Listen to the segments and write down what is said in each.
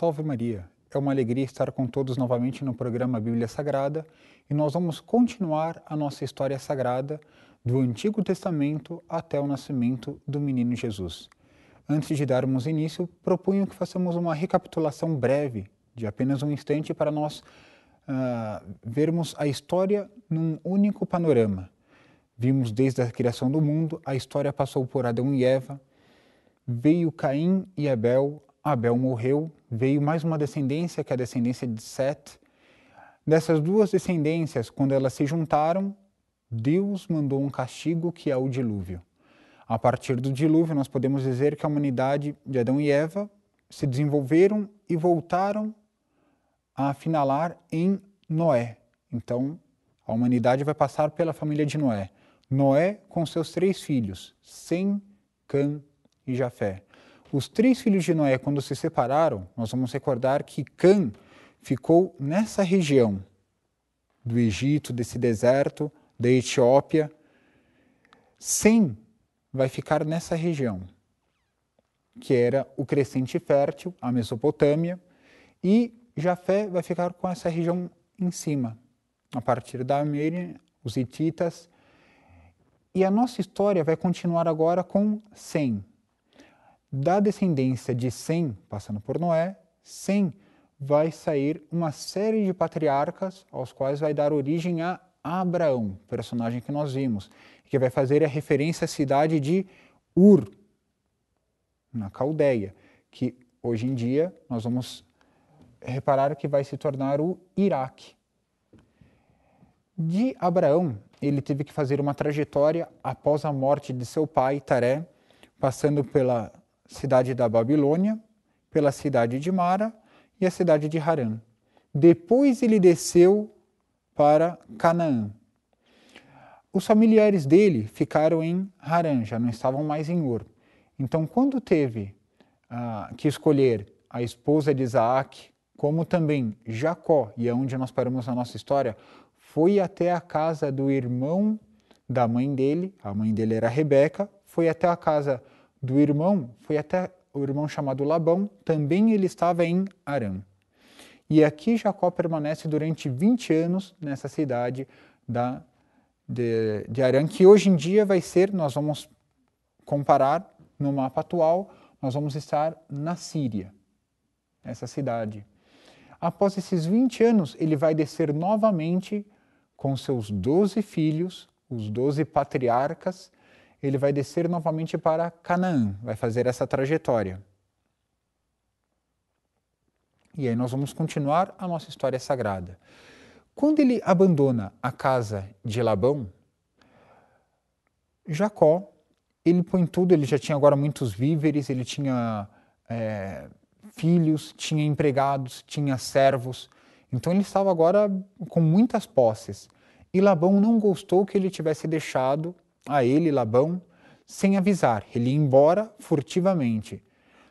Salve Maria! É uma alegria estar com todos novamente no programa Bíblia Sagrada e nós vamos continuar a nossa história sagrada do Antigo Testamento até o nascimento do menino Jesus. Antes de darmos início, propunho que façamos uma recapitulação breve, de apenas um instante, para nós uh, vermos a história num único panorama. Vimos desde a criação do mundo, a história passou por Adão e Eva, veio Caim e Abel, Abel morreu, veio mais uma descendência, que é a descendência de Set. Dessas duas descendências, quando elas se juntaram, Deus mandou um castigo que é o dilúvio. A partir do dilúvio, nós podemos dizer que a humanidade de Adão e Eva se desenvolveram e voltaram a afinalar em Noé. Então, a humanidade vai passar pela família de Noé. Noé com seus três filhos, Sem, Cã e Jafé. Os três filhos de Noé, quando se separaram, nós vamos recordar que Cã ficou nessa região do Egito, desse deserto, da Etiópia. Sem vai ficar nessa região, que era o crescente fértil, a Mesopotâmia, e Jafé vai ficar com essa região em cima, a partir da Amênia, os Hititas. E a nossa história vai continuar agora com Sem. Da descendência de Sem, passando por Noé, Sem vai sair uma série de patriarcas aos quais vai dar origem a Abraão, personagem que nós vimos, que vai fazer a referência à cidade de Ur, na Caldeia, que hoje em dia nós vamos reparar que vai se tornar o Iraque. De Abraão, ele teve que fazer uma trajetória após a morte de seu pai, Taré, passando pela cidade da Babilônia, pela cidade de Mara e a cidade de Harã. Depois ele desceu para Canaã. Os familiares dele ficaram em Harã, já não estavam mais em Ur. Então, quando teve ah, que escolher a esposa de Isaac, como também Jacó, e é onde nós paramos na nossa história, foi até a casa do irmão da mãe dele, a mãe dele era Rebeca, foi até a casa do irmão foi até o irmão chamado Labão, também ele estava em Arã. E aqui Jacó permanece durante 20 anos nessa cidade da, de, de Arã, que hoje em dia vai ser, nós vamos comparar no mapa atual, nós vamos estar na Síria, essa cidade. Após esses 20 anos, ele vai descer novamente com seus 12 filhos, os 12 patriarcas, ele vai descer novamente para Canaã, vai fazer essa trajetória. E aí nós vamos continuar a nossa história sagrada. Quando ele abandona a casa de Labão, Jacó, ele põe tudo, ele já tinha agora muitos víveres, ele tinha é, filhos, tinha empregados, tinha servos. Então ele estava agora com muitas posses. E Labão não gostou que ele tivesse deixado a ele, Labão, sem avisar. Ele ia embora furtivamente.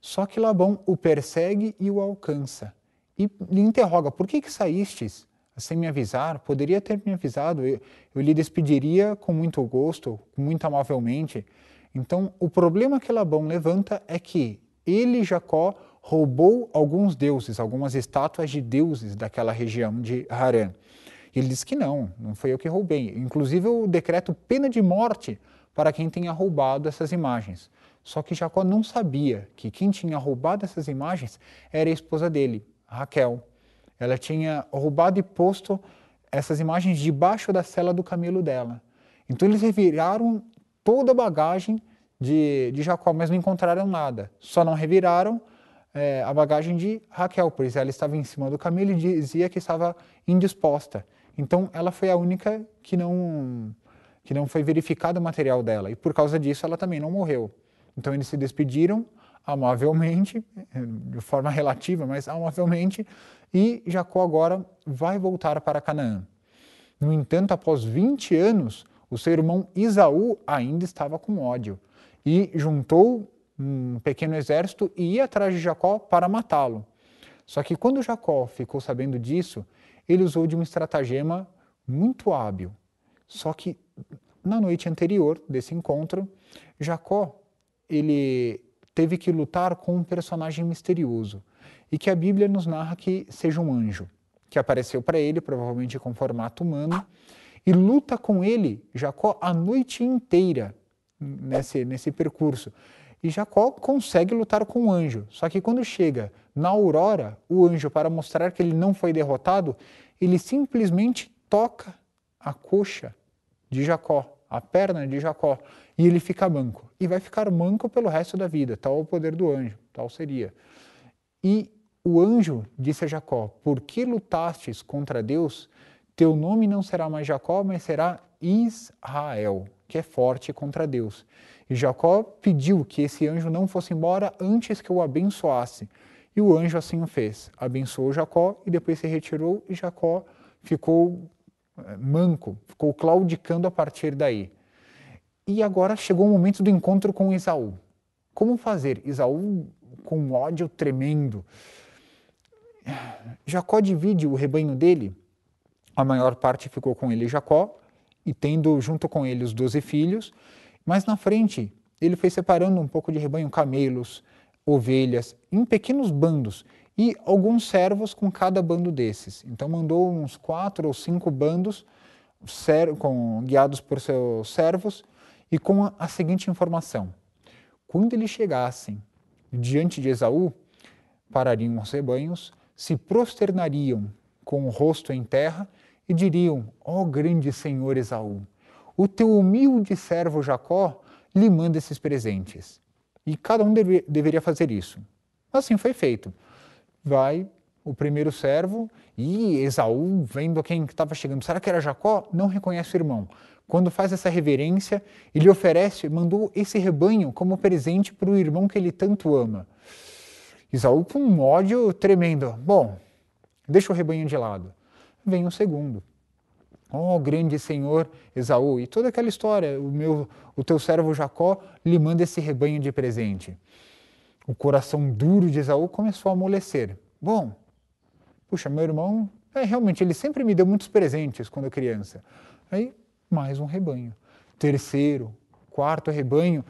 Só que Labão o persegue e o alcança. E lhe interroga: Por que, que saístes sem me avisar? Poderia ter me avisado. Eu, eu lhe despediria com muito gosto, muito amavelmente. Então, o problema que Labão levanta é que ele, Jacó, roubou alguns deuses, algumas estátuas de deuses daquela região de Harã. Ele diz que não, não foi eu que roubei. Inclusive, eu decreto pena de morte para quem tenha roubado essas imagens. Só que Jacó não sabia que quem tinha roubado essas imagens era a esposa dele, Raquel. Ela tinha roubado e posto essas imagens debaixo da cela do camelo dela. Então eles reviraram toda a bagagem de, de Jacó, mas não encontraram nada. Só não reviraram é, a bagagem de Raquel, pois ela estava em cima do camelo e dizia que estava indisposta. Então ela foi a única que não que não foi verificado o material dela e por causa disso ela também não morreu. Então eles se despediram amavelmente, de forma relativa, mas amavelmente, e Jacó agora vai voltar para Canaã. No entanto, após 20 anos, o seu irmão Isaú ainda estava com ódio e juntou um pequeno exército e ia atrás de Jacó para matá-lo. Só que quando Jacó ficou sabendo disso, ele usou de um estratagema muito hábil. Só que na noite anterior desse encontro, Jacó ele teve que lutar com um personagem misterioso e que a Bíblia nos narra que seja um anjo que apareceu para ele, provavelmente com formato humano, e luta com ele, Jacó, a noite inteira nesse, nesse percurso. E Jacó consegue lutar com o anjo. Só que quando chega na aurora, o anjo, para mostrar que ele não foi derrotado, ele simplesmente toca a coxa de Jacó, a perna de Jacó, e ele fica manco. E vai ficar manco pelo resto da vida, tal é o poder do anjo, tal seria. E o anjo disse a Jacó: Por que lutastes contra Deus? Teu nome não será mais Jacó, mas será Israel que é forte contra Deus. E Jacó pediu que esse anjo não fosse embora antes que o abençoasse. E o anjo assim o fez. Abençoou Jacó e depois se retirou, e Jacó ficou eh, manco, ficou claudicando a partir daí. E agora chegou o momento do encontro com Isaú. Como fazer? Isaú com um ódio tremendo. Jacó divide o rebanho dele, a maior parte ficou com ele Jacó, e tendo junto com ele os doze filhos, mas na frente ele foi separando um pouco de rebanho camelos, ovelhas, em pequenos bandos e alguns servos com cada bando desses. Então mandou uns quatro ou cinco bandos com, guiados por seus servos e com a, a seguinte informação: quando eles chegassem diante de Esaú, parariam os rebanhos, se prosternariam com o rosto em terra e diriam: Ó oh, grande senhor Esaú, o teu humilde servo Jacó lhe manda esses presentes. E cada um deve, deveria fazer isso. Assim foi feito. Vai o primeiro servo e Esaú, vendo quem estava chegando, será que era Jacó? Não reconhece o irmão. Quando faz essa reverência, ele oferece, mandou esse rebanho como presente para o irmão que ele tanto ama. Esaú com um ódio tremendo. Bom, deixa o rebanho de lado vem o segundo. Oh, grande Senhor Esaú, e toda aquela história, o meu o teu servo Jacó lhe manda esse rebanho de presente. O coração duro de Esaú começou a amolecer. Bom, puxa, meu irmão, é, realmente ele sempre me deu muitos presentes quando criança. Aí, mais um rebanho. Terceiro, quarto rebanho.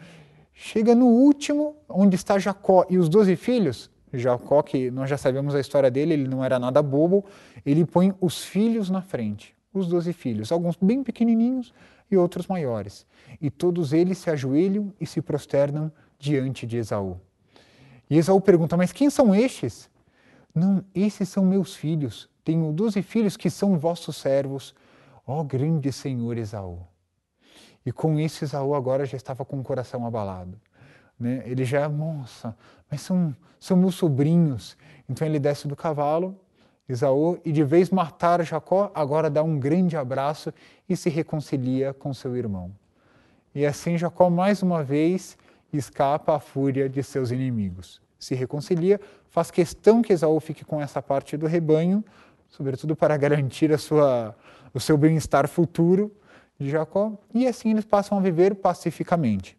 Chega no último, onde está Jacó e os doze filhos, Jacó, que nós já sabemos a história dele, ele não era nada bobo, ele põe os filhos na frente, os doze filhos, alguns bem pequenininhos e outros maiores. E todos eles se ajoelham e se prosternam diante de Esaú. E Esaú pergunta: Mas quem são estes? Não, esses são meus filhos. Tenho doze filhos que são vossos servos. Ó grande Senhor Esaú! E com isso, Esaú agora já estava com o coração abalado. Né? Ele já, moça, é, mas são, são meus sobrinhos. Então ele desce do cavalo, Isaú, e de vez matar Jacó, agora dá um grande abraço e se reconcilia com seu irmão. E assim Jacó mais uma vez escapa à fúria de seus inimigos. Se reconcilia, faz questão que Esaú fique com essa parte do rebanho, sobretudo para garantir a sua, o seu bem-estar futuro de Jacó, e assim eles passam a viver pacificamente.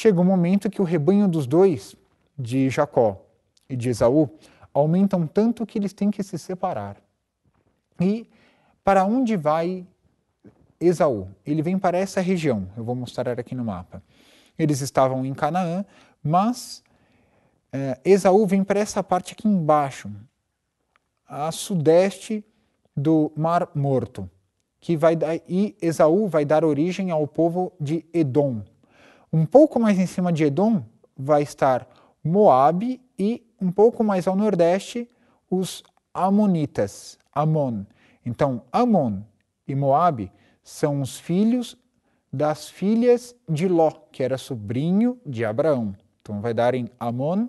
Chega um momento que o rebanho dos dois, de Jacó e de Esaú, aumentam tanto que eles têm que se separar. E para onde vai Esaú? Ele vem para essa região, eu vou mostrar aqui no mapa. Eles estavam em Canaã, mas eh, Esaú vem para essa parte aqui embaixo, a sudeste do Mar Morto, que vai dar, e Esaú vai dar origem ao povo de Edom, um pouco mais em cima de Edom vai estar Moabe e um pouco mais ao nordeste os Amonitas, Amon. Então, Amon e Moabe são os filhos das filhas de Ló, que era sobrinho de Abraão. Então vai dar em Amon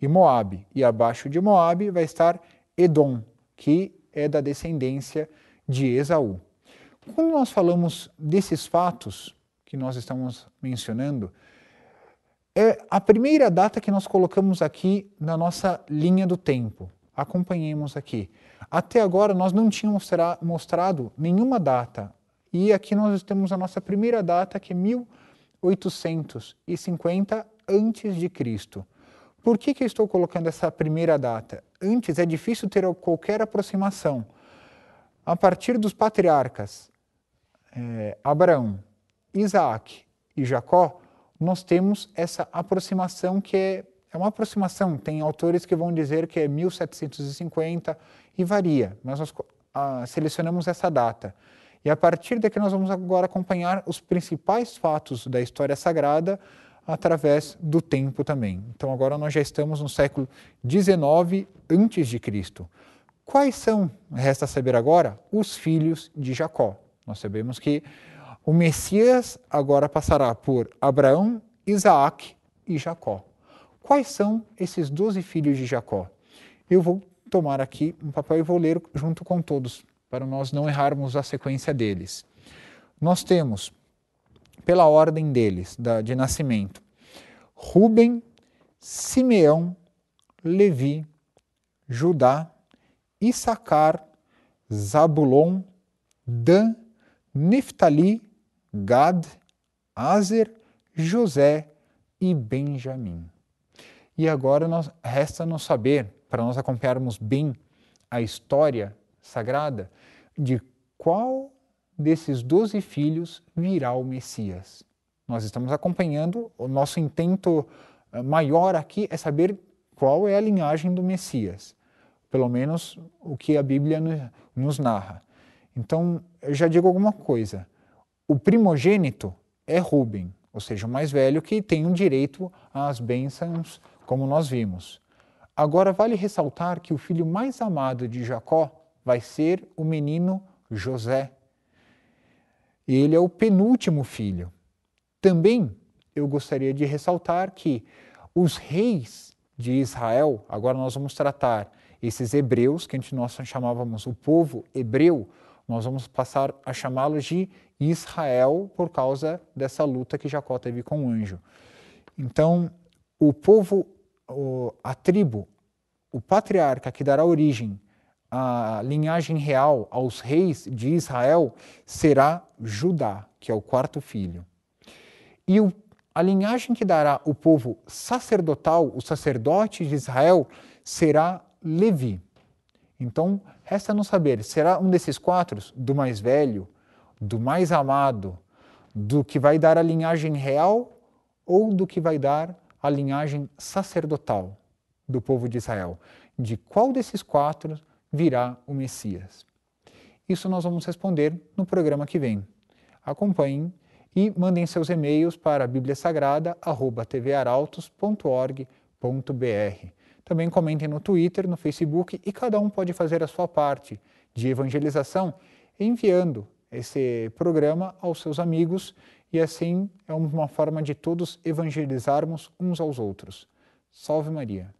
e Moabe, e abaixo de Moabe vai estar Edom, que é da descendência de Esaú. Quando nós falamos desses fatos, que nós estamos mencionando, é a primeira data que nós colocamos aqui na nossa linha do tempo. Acompanhemos aqui. Até agora nós não tínhamos mostrado nenhuma data. E aqui nós temos a nossa primeira data, que é 1850 antes de Cristo. Por que, que eu estou colocando essa primeira data? Antes é difícil ter qualquer aproximação. A partir dos patriarcas, é, Abraão, Isaac e Jacó, nós temos essa aproximação que é, é uma aproximação. Tem autores que vão dizer que é 1750 e varia, mas nós ah, selecionamos essa data. E a partir daqui nós vamos agora acompanhar os principais fatos da história sagrada através do tempo também. Então agora nós já estamos no século 19 antes de Cristo. Quais são, resta saber agora, os filhos de Jacó? Nós sabemos que o Messias agora passará por Abraão, Isaac e Jacó. Quais são esses doze filhos de Jacó? Eu vou tomar aqui um papel e vou ler junto com todos, para nós não errarmos a sequência deles. Nós temos, pela ordem deles, da, de nascimento, Ruben, Simeão, Levi, Judá, Issacar, Zabulon, Dan, Neftali Gad, Aser, José e Benjamim. E agora nós, resta nos saber, para nós acompanharmos bem a história sagrada, de qual desses doze filhos virá o Messias. Nós estamos acompanhando, o nosso intento eh, maior aqui é saber qual é a linhagem do Messias, pelo menos o que a Bíblia nos narra. Então, eu já digo alguma coisa o primogênito é Ruben, ou seja, o mais velho que tem um direito às bênçãos, como nós vimos. Agora vale ressaltar que o filho mais amado de Jacó vai ser o menino José. E ele é o penúltimo filho. Também eu gostaria de ressaltar que os reis de Israel, agora nós vamos tratar esses hebreus, que antes nós chamávamos o povo hebreu, nós vamos passar a chamá-los de e Israel por causa dessa luta que Jacó teve com o anjo. Então, o povo, a tribo, o patriarca que dará origem à linhagem real aos reis de Israel será Judá, que é o quarto filho. E o, a linhagem que dará o povo sacerdotal, o sacerdote de Israel, será Levi. Então, resta não saber, será um desses quatro, do mais velho, do mais amado, do que vai dar a linhagem real ou do que vai dar a linhagem sacerdotal do povo de Israel? De qual desses quatro virá o Messias? Isso nós vamos responder no programa que vem. Acompanhem e mandem seus e-mails para bibliasagrada.tvarautos.org.br. Também comentem no Twitter, no Facebook e cada um pode fazer a sua parte de evangelização enviando esse programa aos seus amigos e assim é uma forma de todos evangelizarmos uns aos outros. Salve Maria!